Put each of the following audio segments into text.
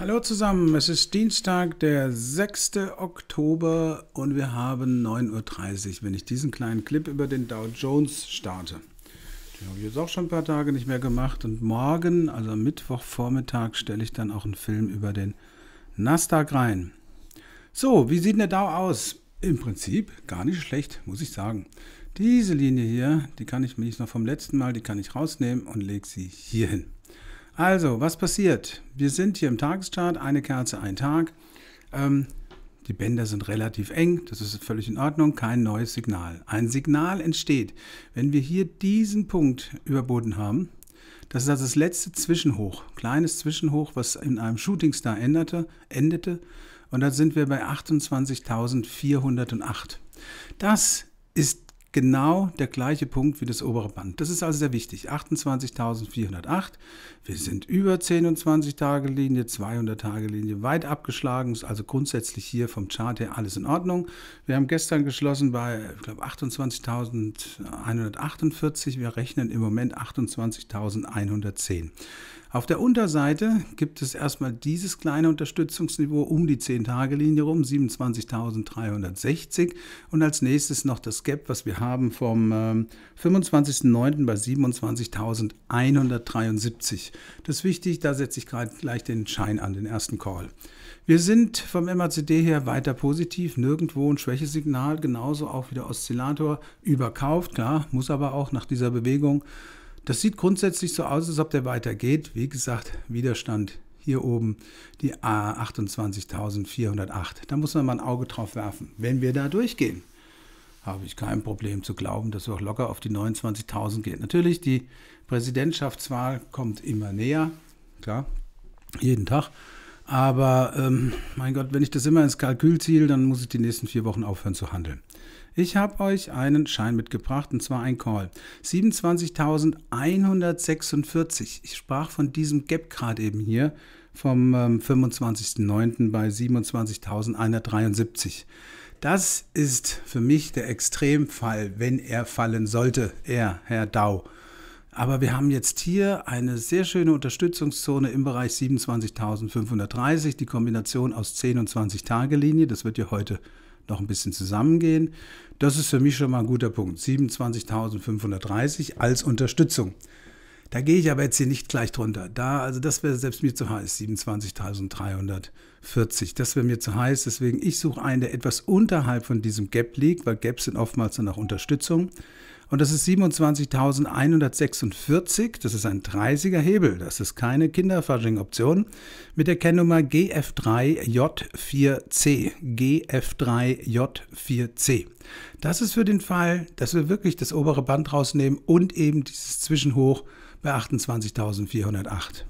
Hallo zusammen, es ist Dienstag, der 6. Oktober und wir haben 9.30 Uhr, wenn ich diesen kleinen Clip über den Dow Jones starte. Den habe ich jetzt auch schon ein paar Tage nicht mehr gemacht und morgen, also Mittwochvormittag, stelle ich dann auch einen Film über den Nasdaq rein. So, wie sieht der Dow aus? Im Prinzip gar nicht schlecht, muss ich sagen. Diese Linie hier, die kann ich mir nicht noch vom letzten Mal, die kann ich rausnehmen und lege sie hier hin. Also, was passiert? Wir sind hier im Tageschart, eine Kerze, ein Tag. Ähm, die Bänder sind relativ eng, das ist völlig in Ordnung, kein neues Signal. Ein Signal entsteht, wenn wir hier diesen Punkt überboten haben. Das ist also das letzte Zwischenhoch, kleines Zwischenhoch, was in einem Shootingstar änderte, endete. Und da sind wir bei 28.408. Das ist genau der gleiche Punkt wie das obere Band. Das ist also sehr wichtig. 28.408. Wir sind über 10 und 20 Tage Linie, 200 Tage Linie, weit abgeschlagen. Ist also grundsätzlich hier vom Chart her alles in Ordnung. Wir haben gestern geschlossen bei, ich glaube, 28.148. Wir rechnen im Moment 28.110. Auf der Unterseite gibt es erstmal dieses kleine Unterstützungsniveau um die 10-Tage-Linie rum, 27.360 und als nächstes noch das Gap, was wir haben vom äh, 25.09. bei 27.173. Das ist wichtig, da setze ich gerade gleich den Schein an, den ersten Call. Wir sind vom MACD her weiter positiv, nirgendwo ein Schwächesignal, genauso auch wieder Oszillator, überkauft, klar, muss aber auch nach dieser Bewegung das sieht grundsätzlich so aus, als ob der weitergeht. Wie gesagt, Widerstand hier oben, die 28.408. Da muss man mal ein Auge drauf werfen, wenn wir da durchgehen habe ich kein Problem zu glauben, dass wir auch locker auf die 29.000 gehen. Natürlich, die Präsidentschaftswahl kommt immer näher, klar, jeden Tag. Aber ähm, mein Gott, wenn ich das immer ins Kalkül ziehe, dann muss ich die nächsten vier Wochen aufhören zu handeln. Ich habe euch einen Schein mitgebracht, und zwar ein Call. 27.146. Ich sprach von diesem Gap gerade eben hier, vom ähm, 25.09. bei 27.173. Das ist für mich der Extremfall, wenn er fallen sollte, er, Herr Dau. Aber wir haben jetzt hier eine sehr schöne Unterstützungszone im Bereich 27.530, die Kombination aus 10 und 20 Tage Linie. Das wird ja heute noch ein bisschen zusammengehen. Das ist für mich schon mal ein guter Punkt. 27.530 als Unterstützung. Da gehe ich aber jetzt hier nicht gleich drunter. Da, also das wäre selbst mir zu heiß, 27.340. Das wäre mir zu heiß. Deswegen, ich suche einen, der etwas unterhalb von diesem Gap liegt, weil Gaps sind oftmals dann auch Unterstützung. Und das ist 27.146. Das ist ein 30er Hebel. Das ist keine Kinderfasching-Option. Mit der Kennnummer GF3J4C. GF3J4C. Das ist für den Fall, dass wir wirklich das obere Band rausnehmen und eben dieses Zwischenhoch bei 28.408.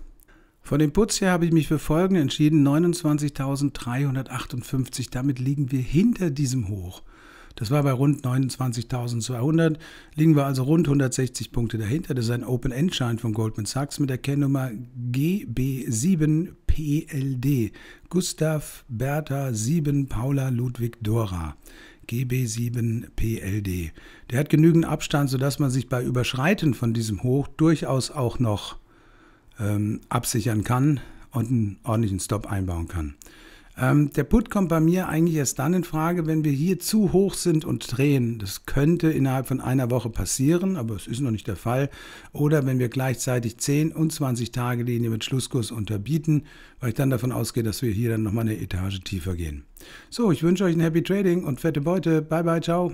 Von dem Putz her habe ich mich für folgenden entschieden, 29.358. Damit liegen wir hinter diesem Hoch. Das war bei rund 29.200. Liegen wir also rund 160 Punkte dahinter. Das ist ein Open-End-Schein von Goldman Sachs mit der Kennnummer GB7PLD. Gustav Bertha 7 Paula Ludwig Dora. GB7PLD. Der hat genügend Abstand, sodass man sich bei Überschreiten von diesem Hoch durchaus auch noch ähm, absichern kann und einen ordentlichen Stop einbauen kann. Ähm, der Put kommt bei mir eigentlich erst dann in Frage, wenn wir hier zu hoch sind und drehen. Das könnte innerhalb von einer Woche passieren, aber es ist noch nicht der Fall. Oder wenn wir gleichzeitig 10 und 20 Tage Linie mit Schlusskurs unterbieten, weil ich dann davon ausgehe, dass wir hier dann nochmal eine Etage tiefer gehen. So, ich wünsche euch ein Happy Trading und fette Beute. Bye bye, ciao.